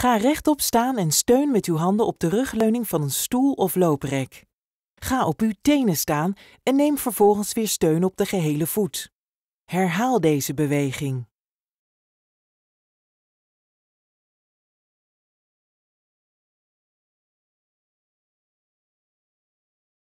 Ga rechtop staan en steun met uw handen op de rugleuning van een stoel of looprek. Ga op uw tenen staan en neem vervolgens weer steun op de gehele voet. Herhaal deze beweging.